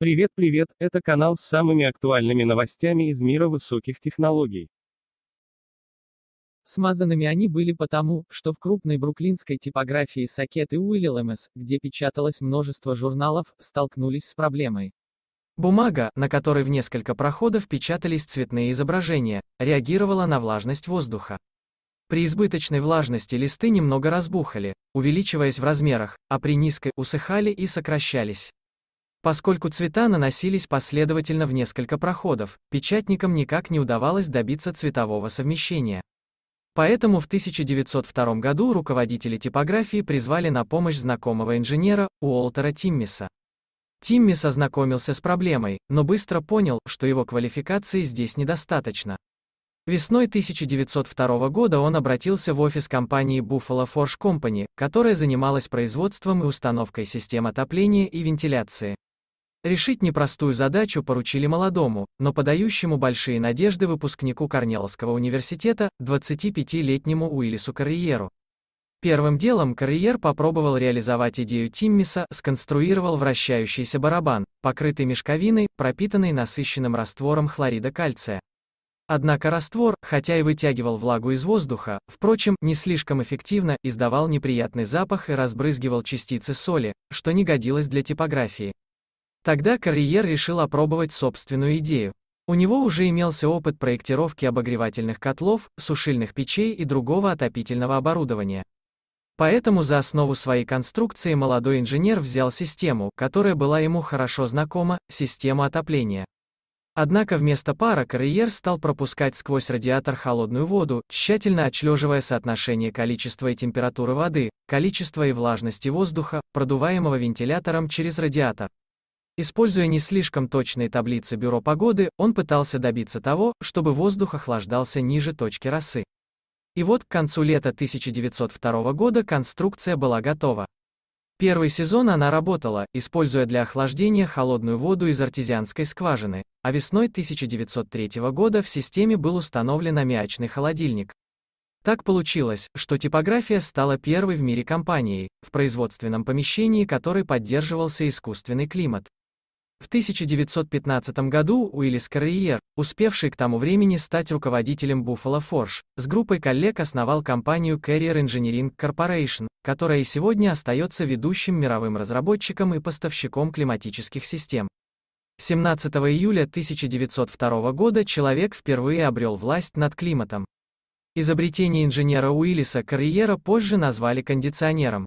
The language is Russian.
Привет, привет, это канал с самыми актуальными новостями из мира высоких технологий. Смазанными они были потому, что в крупной бруклинской типографии Сакет и Уиллемс, где печаталось множество журналов, столкнулись с проблемой. Бумага, на которой в несколько проходов печатались цветные изображения, реагировала на влажность воздуха. При избыточной влажности листы немного разбухали, увеличиваясь в размерах, а при низкой усыхали и сокращались. Поскольку цвета наносились последовательно в несколько проходов, печатникам никак не удавалось добиться цветового совмещения. Поэтому в 1902 году руководители типографии призвали на помощь знакомого инженера, Уолтера Тиммиса. Тиммис ознакомился с проблемой, но быстро понял, что его квалификации здесь недостаточно. Весной 1902 года он обратился в офис компании Buffalo Forge Company, которая занималась производством и установкой систем отопления и вентиляции. Решить непростую задачу поручили молодому, но подающему большие надежды выпускнику Корнеловского университета, 25-летнему Уиллису Карриеру. Первым делом Карриер попробовал реализовать идею Тиммиса, сконструировал вращающийся барабан, покрытый мешковиной, пропитанный насыщенным раствором хлорида кальция. Однако раствор, хотя и вытягивал влагу из воздуха, впрочем, не слишком эффективно, издавал неприятный запах и разбрызгивал частицы соли, что не годилось для типографии. Тогда Карьер решил опробовать собственную идею. У него уже имелся опыт проектировки обогревательных котлов, сушильных печей и другого отопительного оборудования. Поэтому за основу своей конструкции молодой инженер взял систему, которая была ему хорошо знакома, систему отопления. Однако вместо пара карьер стал пропускать сквозь радиатор холодную воду, тщательно отлеживая соотношение количества и температуры воды, количества и влажности воздуха, продуваемого вентилятором через радиатор. Используя не слишком точные таблицы Бюро погоды, он пытался добиться того, чтобы воздух охлаждался ниже точки росы. И вот к концу лета 1902 года конструкция была готова. Первый сезон она работала, используя для охлаждения холодную воду из артезианской скважины, а весной 1903 года в системе был установлен аммиачный холодильник. Так получилось, что типография стала первой в мире компанией, в производственном помещении которой поддерживался искусственный климат. В 1915 году Уиллис Карриер, успевший к тому времени стать руководителем Buffalo Forge, с группой коллег основал компанию Carrier Engineering Corporation, которая и сегодня остается ведущим мировым разработчиком и поставщиком климатических систем. 17 июля 1902 года человек впервые обрел власть над климатом. Изобретение инженера Уиллиса Карриера позже назвали кондиционером.